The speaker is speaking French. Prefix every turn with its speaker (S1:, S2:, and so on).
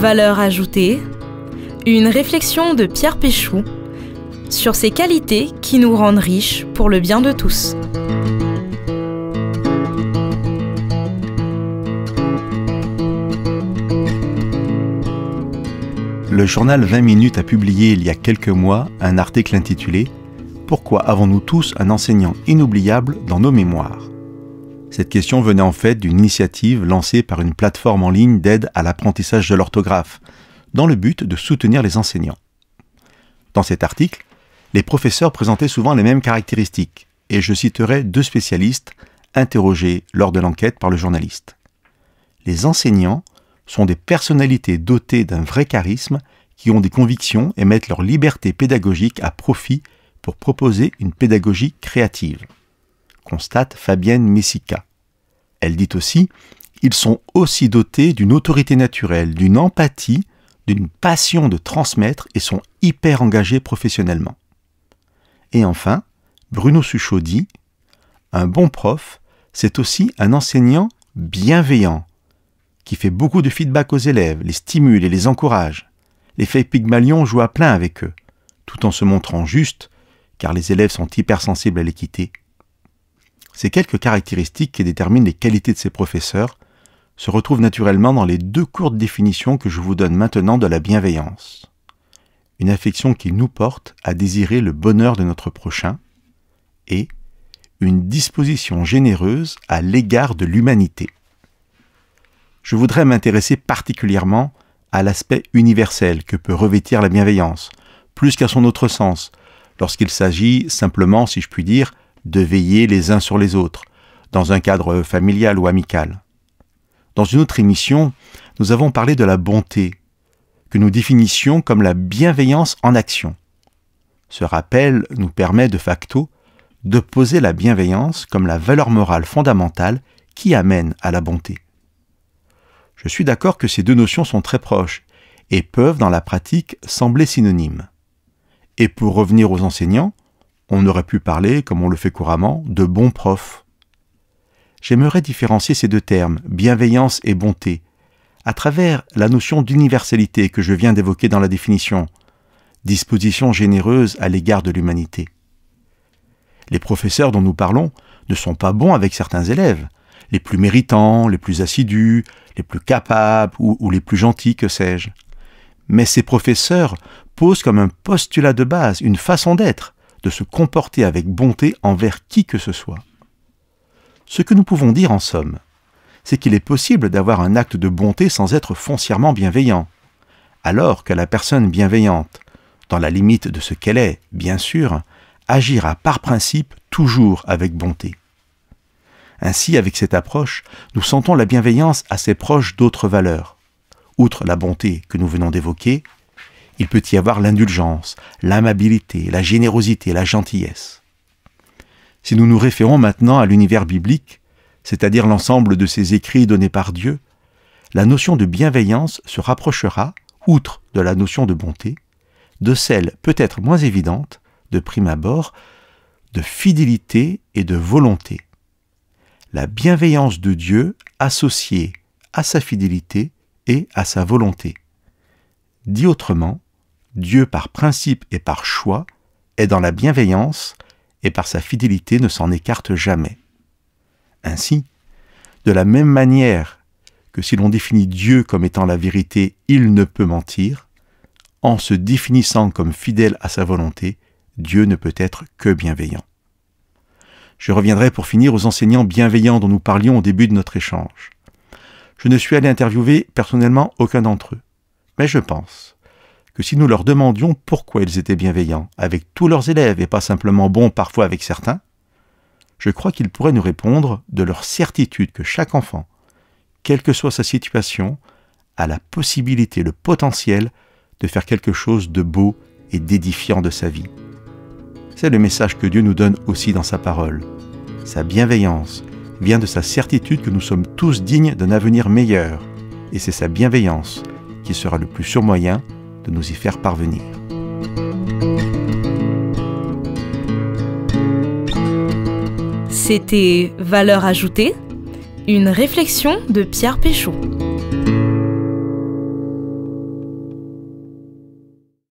S1: Valeur ajoutée, une réflexion de Pierre Péchou sur ces qualités qui nous rendent riches pour le bien de tous. Le journal 20 minutes a publié il y a quelques mois un article intitulé Pourquoi avons-nous tous un enseignant inoubliable dans nos mémoires cette question venait en fait d'une initiative lancée par une plateforme en ligne d'aide à l'apprentissage de l'orthographe, dans le but de soutenir les enseignants. Dans cet article, les professeurs présentaient souvent les mêmes caractéristiques, et je citerai deux spécialistes interrogés lors de l'enquête par le journaliste. Les enseignants sont des personnalités dotées d'un vrai charisme qui ont des convictions et mettent leur liberté pédagogique à profit pour proposer une pédagogie créative constate Fabienne Messica. Elle dit aussi Ils sont aussi dotés d'une autorité naturelle, d'une empathie, d'une passion de transmettre et sont hyper engagés professionnellement. Et enfin, Bruno Suchot dit Un bon prof, c'est aussi un enseignant bienveillant, qui fait beaucoup de feedback aux élèves, les stimule et les encourage. L'effet Pygmalion jouent à plein avec eux, tout en se montrant juste, car les élèves sont hypersensibles à l'équité. Ces quelques caractéristiques qui déterminent les qualités de ces professeurs se retrouvent naturellement dans les deux courtes définitions que je vous donne maintenant de la bienveillance. Une affection qui nous porte à désirer le bonheur de notre prochain et une disposition généreuse à l'égard de l'humanité. Je voudrais m'intéresser particulièrement à l'aspect universel que peut revêtir la bienveillance, plus qu'à son autre sens, lorsqu'il s'agit simplement, si je puis dire, de veiller les uns sur les autres, dans un cadre familial ou amical. Dans une autre émission, nous avons parlé de la bonté, que nous définissions comme la bienveillance en action. Ce rappel nous permet de facto de poser la bienveillance comme la valeur morale fondamentale qui amène à la bonté. Je suis d'accord que ces deux notions sont très proches et peuvent dans la pratique sembler synonymes. Et pour revenir aux enseignants, on aurait pu parler, comme on le fait couramment, de bons profs. J'aimerais différencier ces deux termes, bienveillance et bonté, à travers la notion d'universalité que je viens d'évoquer dans la définition, disposition généreuse à l'égard de l'humanité. Les professeurs dont nous parlons ne sont pas bons avec certains élèves, les plus méritants, les plus assidus, les plus capables ou les plus gentils, que sais-je. Mais ces professeurs posent comme un postulat de base une façon d'être, de se comporter avec bonté envers qui que ce soit. Ce que nous pouvons dire en somme, c'est qu'il est possible d'avoir un acte de bonté sans être foncièrement bienveillant, alors que la personne bienveillante, dans la limite de ce qu'elle est, bien sûr, agira par principe toujours avec bonté. Ainsi, avec cette approche, nous sentons la bienveillance assez proche d'autres valeurs. Outre la bonté que nous venons d'évoquer, il peut y avoir l'indulgence, l'amabilité, la générosité, la gentillesse. Si nous nous référons maintenant à l'univers biblique, c'est-à-dire l'ensemble de ces écrits donnés par Dieu, la notion de bienveillance se rapprochera, outre de la notion de bonté, de celle peut-être moins évidente, de prime abord, de fidélité et de volonté. La bienveillance de Dieu associée à sa fidélité et à sa volonté. Dit autrement, Dieu par principe et par choix est dans la bienveillance et par sa fidélité ne s'en écarte jamais. Ainsi, de la même manière que si l'on définit Dieu comme étant la vérité, il ne peut mentir, en se définissant comme fidèle à sa volonté, Dieu ne peut être que bienveillant. Je reviendrai pour finir aux enseignants bienveillants dont nous parlions au début de notre échange. Je ne suis allé interviewer personnellement aucun d'entre eux, mais je pense si nous leur demandions pourquoi ils étaient bienveillants avec tous leurs élèves et pas simplement bons parfois avec certains, je crois qu'ils pourraient nous répondre de leur certitude que chaque enfant, quelle que soit sa situation, a la possibilité, le potentiel de faire quelque chose de beau et d'édifiant de sa vie. C'est le message que Dieu nous donne aussi dans sa parole. Sa bienveillance vient de sa certitude que nous sommes tous dignes d'un avenir meilleur, et c'est sa bienveillance qui sera le plus moyen de nous y faire parvenir. C'était Valeur ajoutée, une réflexion de Pierre Péchaud.